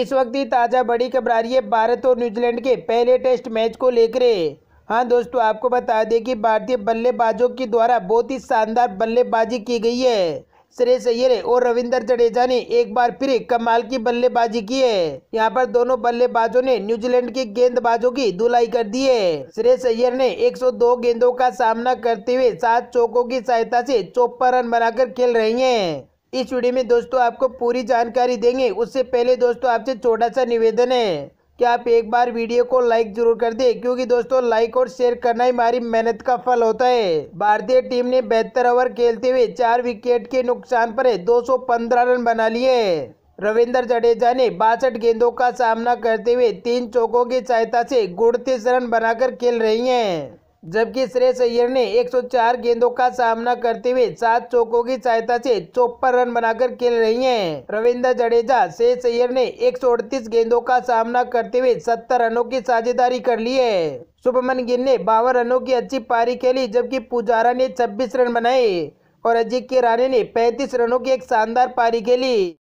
इस वक्त ही ताज़ा बड़ी खबर आ रही है भारत और न्यूजीलैंड के पहले टेस्ट मैच को लेकर हाँ दोस्तों आपको बता दें कि भारतीय बल्लेबाजों के द्वारा बहुत ही शानदार बल्लेबाजी की गई है श्रेयस अय्यर और रविंदर जडेजा ने एक बार फिर कमाल की बल्लेबाजी की है यहाँ पर दोनों बल्लेबाजों ने न्यूजीलैंड के गेंदबाजों की धुलाई कर दी है श्रेयस अय्यर ने 102 गेंदों का सामना करते हुए सात चौकों की सहायता से चौपा रन बनाकर खेल रहे हैं इस वीडियो में दोस्तों आपको पूरी जानकारी देंगे उससे पहले दोस्तों आपसे छोटा सा निवेदन है कि आप एक बार वीडियो को लाइक जरूर कर दें क्योंकि दोस्तों लाइक और शेयर करना ही हमारी मेहनत का फल होता है भारतीय टीम ने बेहतर ओवर खेलते हुए चार विकेट के नुकसान पर दो रन बना लिए रविंदर जडेजा ने बासठ गेंदों का सामना करते हुए तीन चौकों की सहायता से गुड़तीस रन बनाकर खेल रही हैं जबकि श्रेष अयर ने 104 गेंदों का सामना करते हुए सात चौकों की सहायता से चौपन रन बनाकर खेल रही हैं। रविंद्र जडेजा श्रेष अयर ने एक गेंदों का सामना करते हुए सत्तर रनों की साझेदारी कर ली है शुभमन गिल ने बावन रनों की अच्छी पारी खेली जबकि पुजारा ने छब्बीस रन बनाए और अजिंक्य राणे ने पैंतीस रनों की एक शानदार पारी खेली